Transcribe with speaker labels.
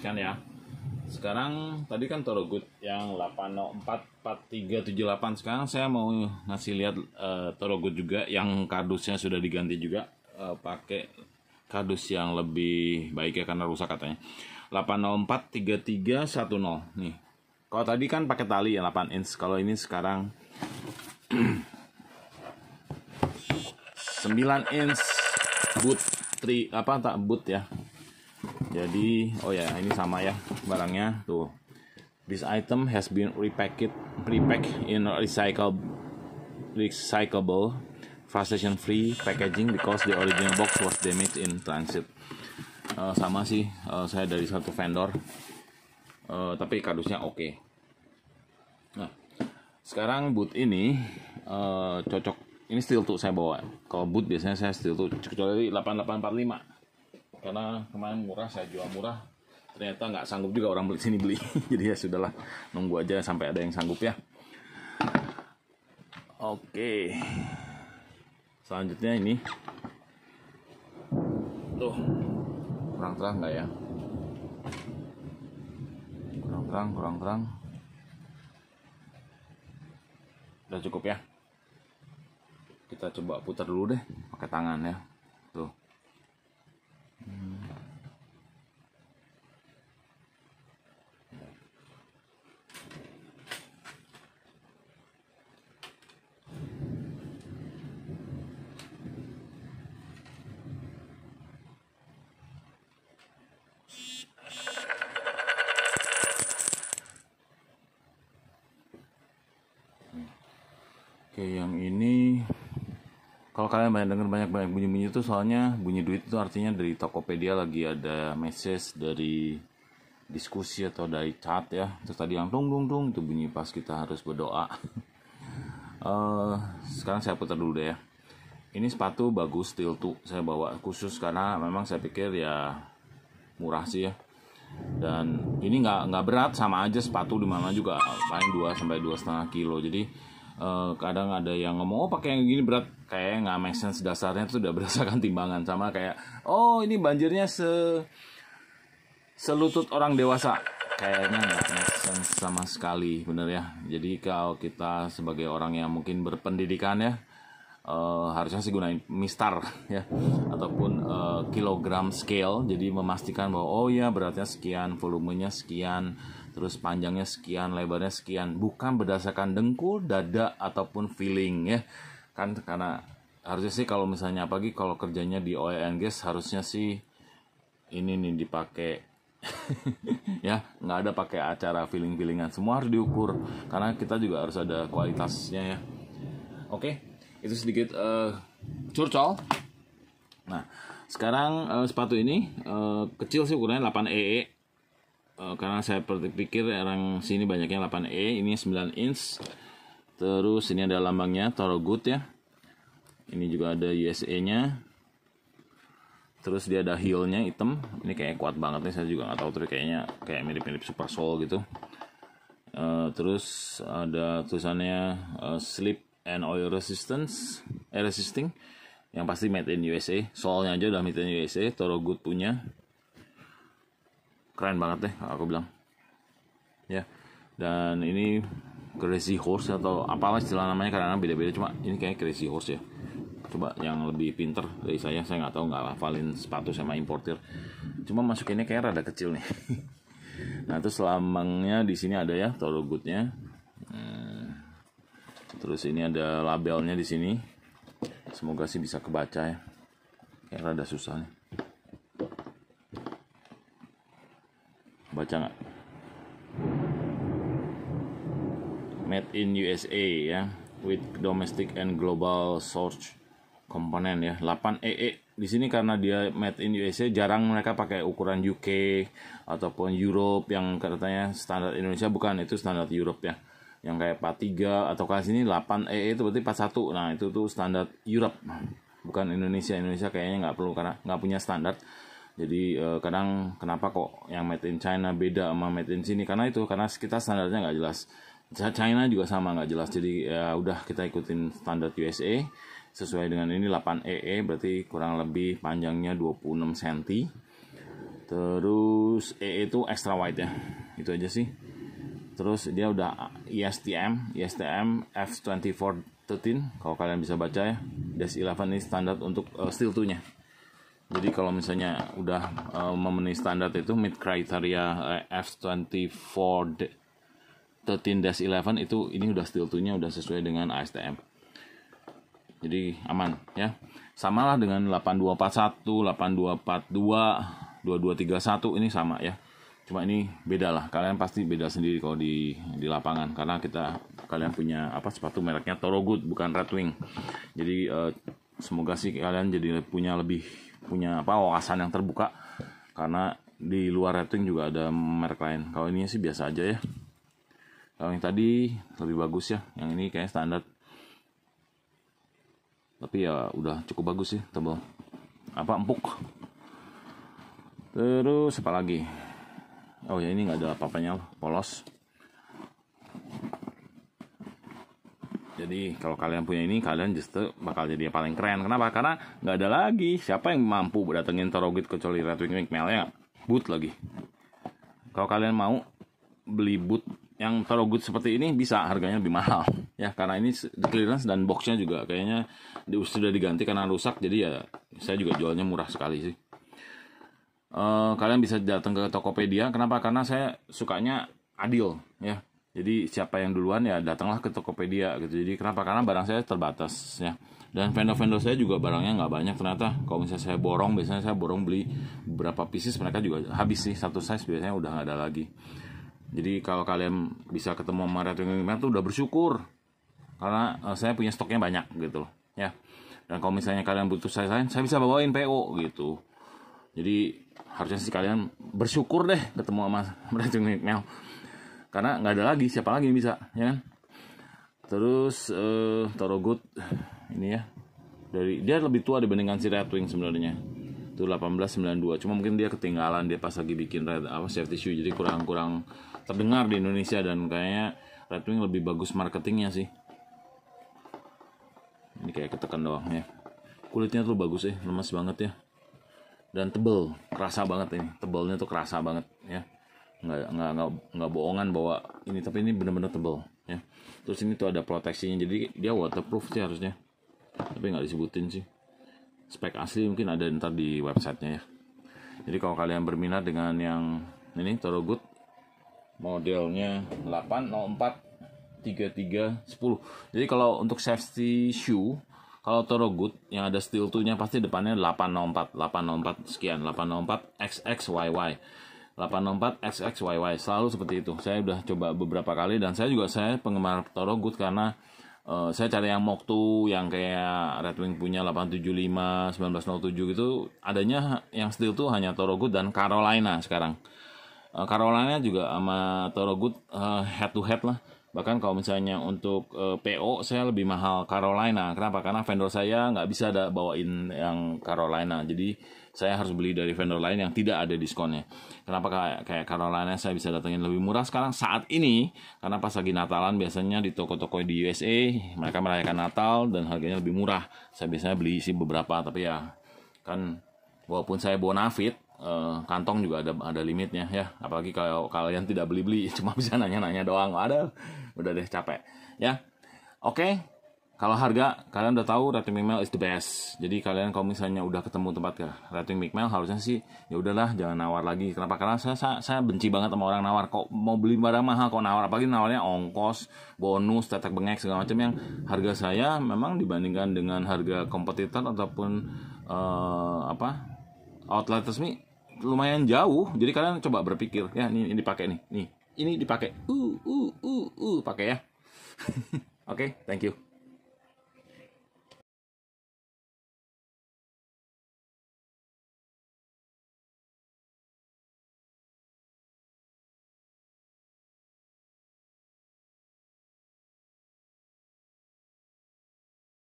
Speaker 1: lanjutkan ya sekarang tadi kan Torogood yang 804438 sekarang saya mau ngasih lihat uh, eh, Torogood juga yang kardusnya sudah diganti juga uh, pakai kardus yang lebih baik ya karena rusak katanya 8043310 nih kalau tadi kan pakai tali ya 8 inch kalau ini sekarang 9 inch boot 3 apa tak boot ya jadi oh ya ini sama ya barangnya tuh this item has been repacked repacked in recycle recyclable frustration free packaging because the original box was damaged in transit uh, sama sih uh, saya dari satu vendor uh, tapi kardusnya oke okay. nah sekarang boot ini uh, cocok ini still tuh saya bawa kalau boot biasanya saya still tuh kecuali 8845 karena kemarin murah saya jual murah ternyata nggak sanggup juga orang beli sini beli jadi ya sudahlah nunggu aja sampai ada yang sanggup ya oke selanjutnya ini tuh kurang terang nggak ya kurang terang kurang terang udah cukup ya kita coba putar dulu deh pakai tangan ya Oke, yang ini kalau kalian banyak dengar banyak-banyak bunyi-bunyi itu soalnya bunyi duit itu artinya dari Tokopedia lagi ada message dari diskusi atau dari chat ya. Terus tadi yang tung tung tung itu bunyi pas kita harus berdoa. uh, sekarang saya putar dulu deh ya. Ini sepatu bagus steel tuh saya bawa khusus karena memang saya pikir ya murah sih ya dan ini nggak nggak berat sama aja sepatu di mana juga paling 2 sampai dua setengah kilo jadi Eh, kadang ada yang ngomong oh pakai yang gini berat kayak nggak make sense dasarnya itu udah berdasarkan timbangan sama kayak oh ini banjirnya se selutut orang dewasa kayaknya nggak make sense sama sekali bener ya jadi kalau kita sebagai orang yang mungkin berpendidikan ya Uh, harusnya sih gunain mistar ya ataupun uh, kilogram scale jadi memastikan bahwa oh ya beratnya sekian volumenya sekian terus panjangnya sekian, lebarnya sekian, bukan berdasarkan dengkul, dada ataupun feeling ya. Kan karena harusnya sih kalau misalnya pagi kalau kerjanya di oil guys harusnya sih ini nih dipakai ya nggak ada pakai acara feeling feelingan semua harus diukur karena kita juga harus ada kualitasnya ya oke okay, itu sedikit uh, curcol nah sekarang uh, sepatu ini uh, kecil sih ukurannya 8 ee Eh, karena saya pikir orang sini banyaknya 8E ini 9 inch terus ini ada lambangnya Torogood ya ini juga ada USA nya terus dia ada heel-nya hitam ini kayaknya kuat banget nih saya juga nggak tahu tapi kayaknya kayak mirip-mirip Super Soul gitu uh, terus ada tulisannya uh, sleep and oil resistance eh resisting yang pasti made in USA soalnya aja udah made in USA Torogood punya keren banget deh aku bilang ya dan ini crazy horse atau apalah istilah namanya karena beda-beda cuma ini kayak crazy horse ya coba yang lebih pinter dari saya saya nggak tahu nggak hafalin sepatu sama importir cuma masukinnya kayak rada kecil nih nah terus lambangnya di sini ada ya torogutnya hmm. terus ini ada labelnya di sini semoga sih bisa kebaca ya kayak rada susah nih baca nggak made in USA ya with domestic and global source komponen ya 8 EE di sini karena dia made in USA jarang mereka pakai ukuran UK ataupun Europe yang katanya standar Indonesia bukan itu standar Europe ya yang kayak 43 atau kalau sini 8 EE itu berarti 41 nah itu tuh standar Europe bukan Indonesia Indonesia kayaknya nggak perlu karena nggak punya standar jadi uh, kadang kenapa kok yang made in China beda sama made in sini karena itu karena kita standarnya nggak jelas China juga sama nggak jelas jadi ya udah kita ikutin standar USA sesuai dengan ini 8 EE berarti kurang lebih panjangnya 26 cm terus EE e itu extra wide ya itu aja sih terus dia udah ISTM ISTM F2413 kalau kalian bisa baca ya dash 11 ini standar untuk uh, steel 2 nya jadi kalau misalnya udah uh, memenuhi standar itu mid criteria eh, F24 13-11 itu ini udah steel nya udah sesuai dengan ASTM. Jadi aman ya. Samalah dengan 8241, 8242, 2231 ini sama ya. Cuma ini beda lah. Kalian pasti beda sendiri kalau di di lapangan karena kita kalian punya apa sepatu mereknya Torogood bukan Red Wing. Jadi uh, semoga sih kalian jadi punya lebih punya apa wawasan yang terbuka karena di luar rating juga ada merek lain kalau ini sih biasa aja ya kalau yang tadi lebih bagus ya yang ini kayak standar tapi ya udah cukup bagus sih tebal apa empuk terus apa lagi oh ya ini nggak ada apa-apanya polos Jadi kalau kalian punya ini kalian justru eh, bakal jadi yang paling keren. Kenapa? Karena nggak ada lagi siapa yang mampu datengin Torogit kecuali Red Wing McNeil ya boot lagi. Kalau kalian mau beli boot yang Torogit seperti ini bisa harganya lebih mahal ya karena ini di clearance dan boxnya juga kayaknya sudah diganti karena rusak jadi ya saya juga jualnya murah sekali sih. Uh, kalian bisa datang ke Tokopedia. Kenapa? Karena saya sukanya adil ya jadi siapa yang duluan ya datanglah ke Tokopedia gitu jadi kenapa karena barang saya terbatas ya dan vendor-vendor saya juga barangnya nggak banyak ternyata kalau misalnya saya borong biasanya saya borong beli berapa pieces mereka juga habis sih satu size biasanya udah nggak ada lagi jadi kalau kalian bisa ketemu sama retweeting tuh udah bersyukur karena eh, saya punya stoknya banyak gitu loh ya dan kalau misalnya kalian butuh saya lain saya bisa bawain PO gitu jadi harusnya sih kalian bersyukur deh ketemu sama retweeting karena nggak ada lagi siapa lagi yang bisa ya kan terus uh, Toro ini ya dari dia lebih tua dibandingkan si Red Wing sebenarnya itu 1892 cuma mungkin dia ketinggalan dia pas lagi bikin red apa safety shoe jadi kurang kurang terdengar di Indonesia dan kayaknya Red Wing lebih bagus marketingnya sih ini kayak ketekan doang ya kulitnya tuh bagus sih, eh. lemas banget ya dan tebel kerasa banget ini tebelnya tuh kerasa banget ya nggak nggak nggak bohongan bahwa ini tapi ini benar-benar tebal ya terus ini tuh ada proteksinya jadi dia waterproof sih harusnya tapi nggak disebutin sih spek asli mungkin ada ntar di websitenya ya jadi kalau kalian berminat dengan yang ini Torogood modelnya 804 33 10 jadi kalau untuk safety shoe kalau Torogood yang ada steel tuhnya pasti depannya 804 804 sekian 804 XXYY 804 SXYY selalu seperti itu. Saya sudah coba beberapa kali dan saya juga saya penggemar Toro Good karena uh, saya cari yang Moktu yang kayak Red Wing punya 875, 1907 gitu adanya yang steel tuh hanya Toro Good dan Carolina sekarang. Uh, Carolina juga sama Toro Good uh, eh, head to head lah bahkan kalau misalnya untuk uh, eh, PO saya lebih mahal Carolina kenapa karena vendor saya nggak bisa ada bawain yang Carolina jadi saya harus beli dari vendor lain yang tidak ada diskonnya kenapa kayak kayak Carolina saya bisa datengin lebih murah sekarang saat ini karena pas lagi Natalan biasanya di toko-toko di USA mereka merayakan Natal dan harganya lebih murah saya biasanya beli sih beberapa tapi ya kan walaupun saya bonafit uh, kantong juga ada ada limitnya ya apalagi kalau kalian tidak beli beli cuma bisa nanya nanya doang ada udah deh capek ya oke okay. kalau harga kalian udah tahu rating micmail is the best jadi kalian kalau misalnya udah ketemu tempat ke rating micmail harusnya sih ya udahlah jangan nawar lagi kenapa karena saya, saya saya benci banget sama orang nawar kok mau beli barang mahal kok nawar apalagi nawarnya ongkos bonus tetek bengek segala macam yang harga saya memang dibandingkan dengan harga kompetitor ataupun uh, apa outlet resmi lumayan jauh jadi kalian coba berpikir ya ini, ini dipakai nih nih ini dipakai uh uh uh uh pakai ya oke okay, thank you